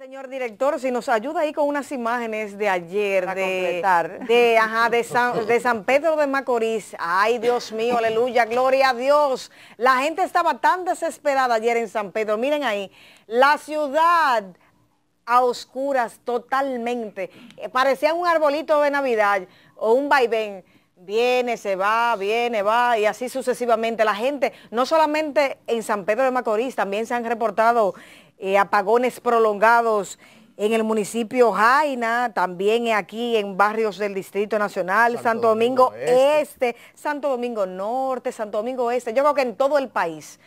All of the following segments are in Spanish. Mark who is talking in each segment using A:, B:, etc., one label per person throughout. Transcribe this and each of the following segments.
A: Señor director, si nos ayuda ahí con unas imágenes de ayer de, de, ajá, de, San, Pedro de Macorís. Ay, Dios mío, aleluya, gloria a Dios. La gente estaba tan desesperada ayer en San Pedro. Miren ahí, la ciudad a oscuras totalmente. Eh, parecía un arbolito de Navidad o un vaivén. Viene, se va, viene, va y así sucesivamente. La gente, no solamente en San Pedro de Macorís, también se han reportado eh, apagones prolongados en el municipio Jaina, también aquí en barrios del Distrito Nacional, Santo, Domingo, este. este, Santo Domingo Norte, Santo Domingo Este, yo creo que en todo el país.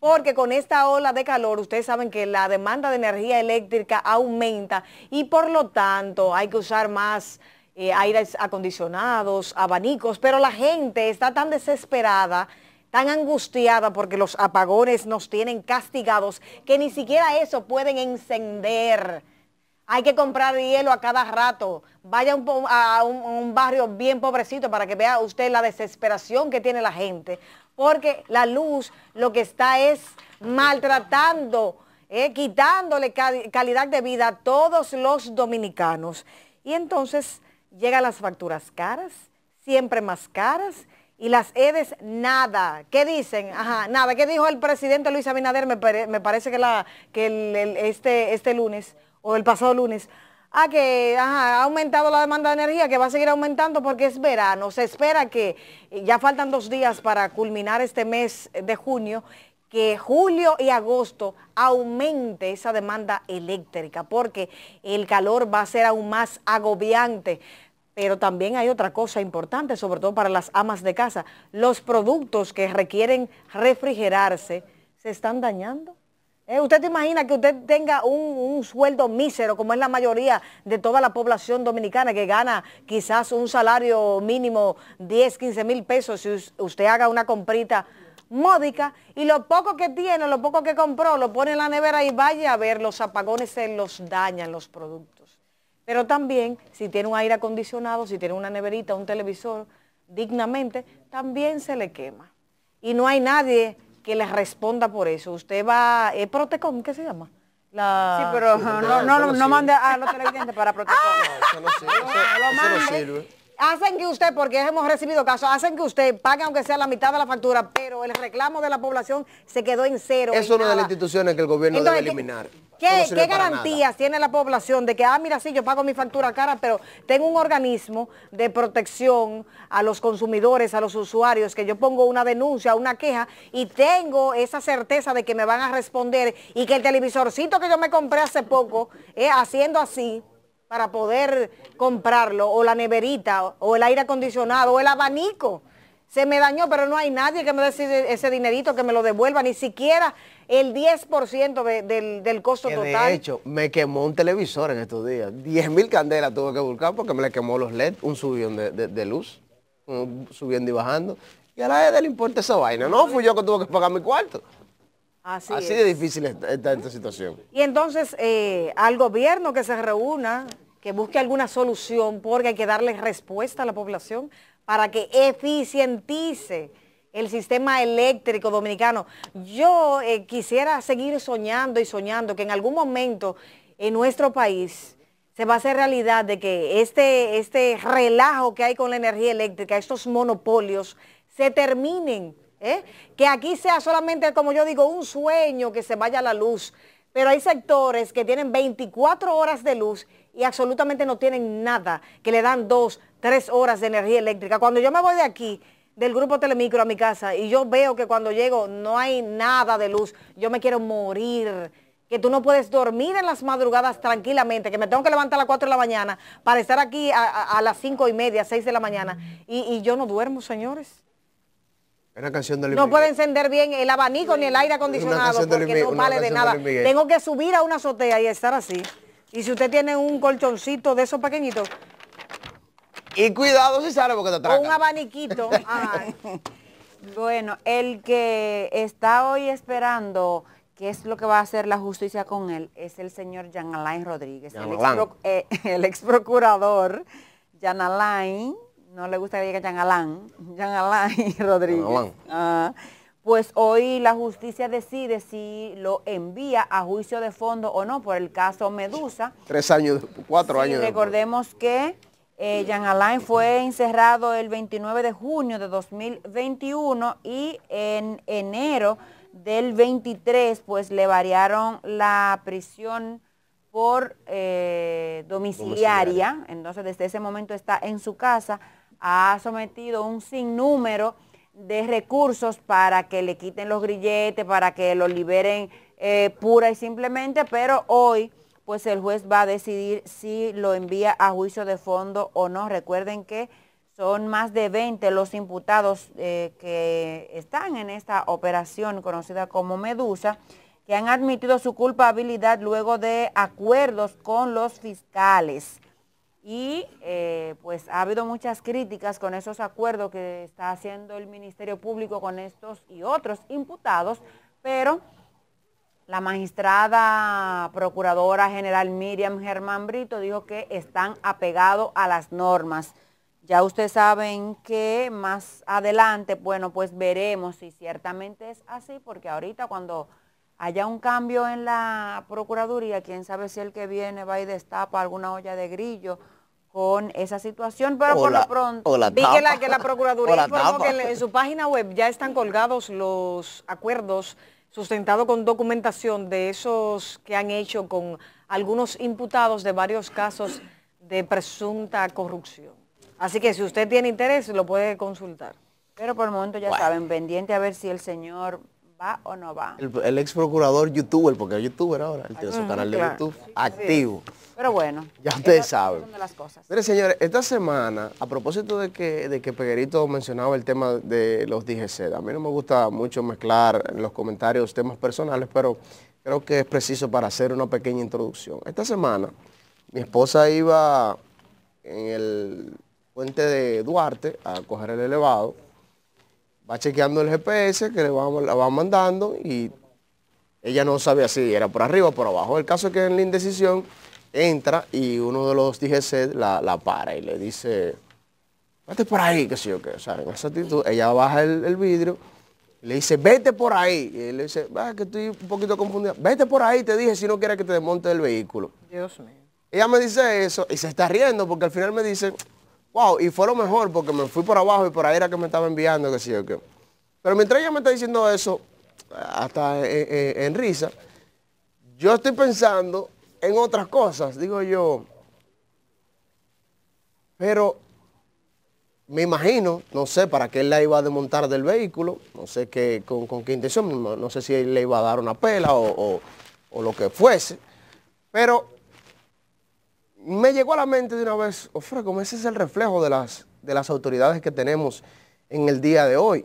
A: Porque con esta ola de calor, ustedes saben que la demanda de energía eléctrica aumenta y por lo tanto hay que usar más eh, aires acondicionados, abanicos, pero la gente está tan desesperada tan angustiada porque los apagones nos tienen castigados que ni siquiera eso pueden encender. Hay que comprar hielo a cada rato. Vaya a un, barrio bien pobrecito para que vea usted la desesperación que tiene la gente. Porque la luz lo que está es maltratando, eh, quitándole calidad de vida a todos los dominicanos. Y entonces llegan las facturas caras, siempre más caras, y las EDES nada. ¿Qué dicen? Ajá, nada. ¿Qué dijo el presidente Luis Abinader? Me, parece que, la, este, este lunes o el pasado lunes. Ah, que ha aumentado la demanda de energía, que va a seguir aumentando porque es verano. Se espera que ya faltan dos días para culminar este mes de junio que julio y agosto aumente esa demanda eléctrica, porque el calor va a ser aún más agobiante. Pero también hay otra cosa importante, sobre todo para las amas de casa. Los productos que requieren refrigerarse se están dañando. Eh, ¿Usted imagina que usted tenga un, un, sueldo mísero, como es la mayoría de toda la población dominicana, que gana quizás un salario mínimo 10, 15 mil pesos, si usted haga una comprita módica y lo poco que tiene, lo poco que compró, lo pone en la nevera y vaya a ver, los apagones se los dañan los productos. Pero también, si tiene un aire acondicionado, si tiene una neverita, un televisor, dignamente, también se le quema. Y no hay nadie que le responda por eso. Usted va, eh, Protecom, ¿qué se llama? Sí, pero no, no, no, mande a los televidentes para Protecom.
B: Eso no, sirve. Ah,
A: hacen que usted, porque hemos recibido casos, hacen que usted pague aunque sea la mitad de la factura, pero el reclamo de la población se quedó en cero. Es una de las
C: instituciones que el gobierno debe eliminar. ¿Qué, garantías
A: tiene la población de que, ah, mira, sí, yo pago mi factura cara, pero tengo un organismo de protección a los consumidores, a los usuarios, que yo pongo una denuncia, una queja y tengo esa certeza de que me van a responder y que el televisorcito que yo me compré hace poco, haciendo así, para poder comprarlo, o la neverita, o el aire acondicionado, o el abanico. Se me dañó, pero no hay nadie que me dé ese dinerito, que me lo devuelva, ni siquiera el 10% del, costo total. De
C: hecho, me quemó un televisor en estos días. 10 mil candelas tuve que buscar porque me le quemó los LED, un subión de, luz, subiendo y bajando. Y a la vez le importa esa vaina. No, fui yo que tuve que pagar mi cuarto.
A: Así, de
C: difícil está, esta situación.
A: Y entonces eh, al gobierno que se reúna, que busque alguna solución, porque hay que darle respuesta a la población para que eficientice el sistema eléctrico dominicano. Yo eh, quisiera seguir soñando y soñando que en algún momento en nuestro país se va a hacer realidad de que este, este relajo que hay con la energía eléctrica, estos monopolios, se terminen ¿Eh? Que aquí sea solamente, como yo digo, un sueño que se vaya la luz. Pero hay sectores que tienen 24 horas de luz y absolutamente no tienen nada, que le dan dos, tres horas de energía eléctrica. Cuando yo me voy de aquí, del grupo Telemicro a mi casa, y yo veo que cuando llego no hay nada de luz, yo me quiero morir, que tú no puedes dormir en las madrugadas tranquilamente, que me tengo que levantar a las 4 de la mañana para estar aquí a, las 5 y media, 6 de la mañana, y yo no duermo, señores canción no puede encender bien el abanico ni el aire acondicionado porque no vale de nada. Tengo que subir a una azotea y estar así. Y si usted tiene un colchoncito de esos pequeñitos. Y cuidado si sale porque te trae. un
B: abaniquito. bueno, el que está hoy esperando qué es lo que va a hacer la justicia con él, es el señor Jean Alain Rodríguez, eh, el, ex, procurador Jean Alain no le gusta que diga Jean Alain, Jean Alain y
A: Rodríguez.
B: Ah, pues hoy la justicia decide si lo envía a juicio de fondo o no por el caso Medusa.
C: Tres años, cuatro años. Recordemos
B: que eh, Jean Alain fue encerrado el 29 de junio de 2021 y en enero del 23 pues le variaron la prisión por eh, domiciliaria, entonces desde ese momento está en su casa ha sometido un sinnúmero de recursos para que le quiten los grilletes, para que lo liberen eh, pura y simplemente, pero hoy pues el juez va a decidir si lo envía a juicio de fondo o no. Recuerden que son más de 20 los imputados eh, que están en esta operación conocida como Medusa, que han admitido su culpabilidad luego de acuerdos con los fiscales y eh, pues ha habido muchas críticas con esos acuerdos que está haciendo el Ministerio Público con estos y otros imputados, pero la magistrada procuradora general Miriam Germán Brito dijo que están apegados a las normas. Ya ustedes saben que más adelante, bueno, pues veremos si ciertamente es así, porque ahorita cuando haya un cambio en la Procuraduría, quién sabe si el que viene va y destapa alguna olla de grillo con esa situación, pero por lo pronto vi que la, que la Procuraduría informó que en, su
A: página web ya están colgados los acuerdos sustentados con documentación de esos que han hecho con algunos imputados de varios casos de presunta corrupción. Así que si usted tiene interés lo puede consultar. Pero por el momento ya saben, pendiente a
B: ver si el señor ¿Va o no va?
C: El, ex procurador youtuber, porque es youtuber ahora, tiene su mm, canal de YouTube activo.
B: Pero bueno, ya ustedes
C: saben. Mire, señores, esta semana, a propósito de que, de que Peguerito mencionaba el tema de los DGC, a mí no me gusta mucho mezclar en los comentarios temas personales, pero creo que es preciso para hacer una pequeña introducción. Esta semana, mi esposa iba en el puente de Duarte a coger el elevado va chequeando el GPS que le va mandando y ella no sabía si era por arriba o por abajo. El caso es que en la indecisión entra y uno de los DGC la, para y le dice, vete por ahí, qué sé yo qué. O sea, en esa actitud, ella baja el, vidrio, le dice, vete por ahí. Y él le dice, va, ah, que estoy un poquito confundido. Vete por ahí, te dije, si no quieres que te desmonte el vehículo. Dios mío. Ella me dice eso y se está riendo porque al final me dice, wow, y fue lo mejor porque me fui por abajo y por ahí era que me estaba enviando, que sí yo qué. Pero mientras ella me está diciendo eso, hasta en, risa, yo estoy pensando en otras cosas, digo yo. Pero me imagino, no sé para qué él la iba a desmontar del vehículo, no sé qué, con, qué intención, no, sé si le iba a dar una pela o, o lo que fuese, pero me llegó a la mente de una vez, ofre, como ese es el reflejo de las, de las autoridades que tenemos en el día de hoy.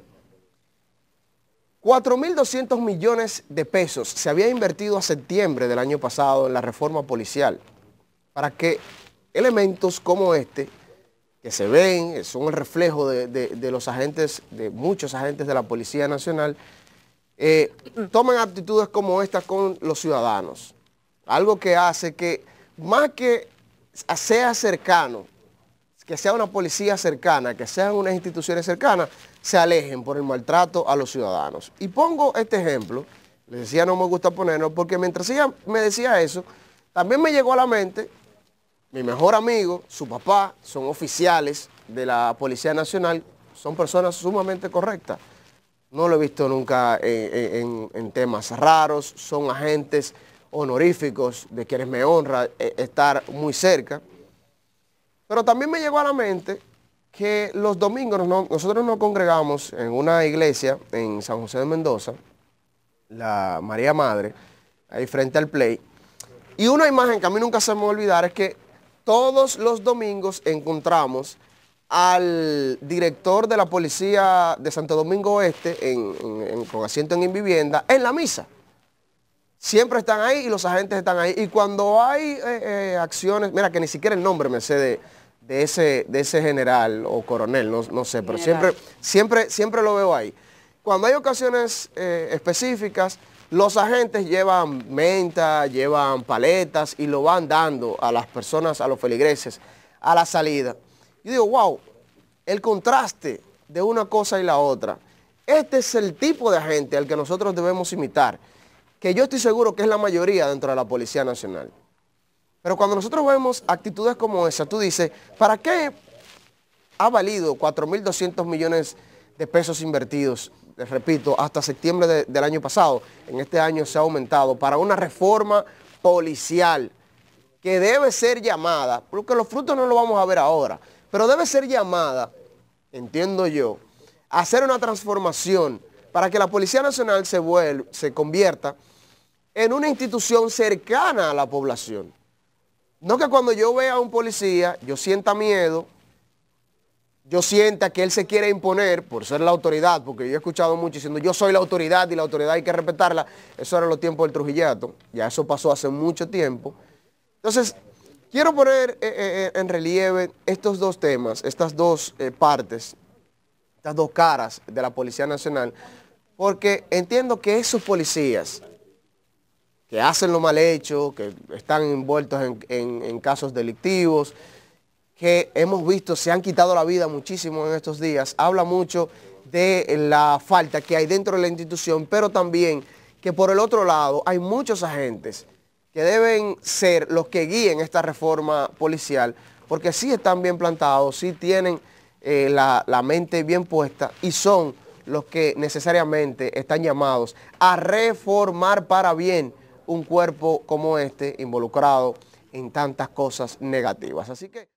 C: 4.200 millones de pesos se había invertido a septiembre del año pasado en la reforma policial para que elementos como este, que se ven, son el reflejo de, los agentes, de muchos agentes de la Policía Nacional, eh, tomen actitudes como esta con los ciudadanos. Algo que hace que, más que sea cercano, que sea una policía cercana, que sean unas instituciones cercanas, se alejen por el maltrato a los ciudadanos. Y pongo este ejemplo, le decía no me gusta ponerlo, porque mientras ella me decía eso, también me llegó a la mente, mi mejor amigo, su papá, son oficiales de la Policía Nacional, son personas sumamente correctas. No lo he visto nunca eh, eh, en, en temas raros, son agentes honoríficos de quienes me honra eh, estar muy cerca. Pero también me llegó a la mente que los domingos nosotros nos congregamos en una iglesia en San José de Mendoza, la María Madre, ahí frente al Play. Y una imagen que a mí nunca se me va a olvidar es que todos los domingos encontramos al director de la policía de Santo Domingo Oeste, en, con asiento en invivienda en la misa siempre están ahí y los agentes están ahí. Y cuando hay eh, eh, acciones, mira que ni siquiera el nombre me sé de, ese, de ese general o coronel, no, sé, pero siempre, siempre, siempre lo veo ahí. Cuando hay ocasiones eh, específicas, los agentes llevan menta, llevan paletas y lo van dando a las personas, a los feligreses, a la salida. Y digo, wow, el contraste de una cosa y la otra. Este es el tipo de agente al que nosotros debemos imitar que yo estoy seguro que es la mayoría dentro de la Policía Nacional. Pero cuando nosotros vemos actitudes como esa, tú dices, ¿para qué ha valido 4.200 millones de pesos invertidos? Les repito, hasta septiembre del año pasado, en este año se ha aumentado para una reforma policial que debe ser llamada, porque los frutos no los vamos a ver ahora, pero debe ser llamada, entiendo yo, a hacer una transformación para que la Policía Nacional se, se convierta en una institución cercana a la población. No que cuando yo vea a un policía, yo sienta miedo, yo sienta que él se quiere imponer por ser la autoridad, porque yo he escuchado mucho diciendo yo soy la autoridad y la autoridad hay que respetarla. Eso era los tiempos del Trujillato, ya eso pasó hace mucho tiempo. Entonces, quiero poner eh, eh, eh, en relieve estos dos temas, estas dos partes, estas dos caras de la Policía Nacional, porque entiendo que esos policías que hacen lo mal hecho, que están envueltos en, casos delictivos, que hemos visto se han quitado la vida muchísimo en estos días, habla mucho de la falta que hay dentro de la institución, pero también que por el otro lado hay muchos agentes que deben ser los que guíen esta reforma policial, porque sí están bien plantados, sí tienen eh, la mente bien puesta y son los que necesariamente están llamados a reformar para bien un cuerpo como este involucrado en tantas cosas negativas. Así que.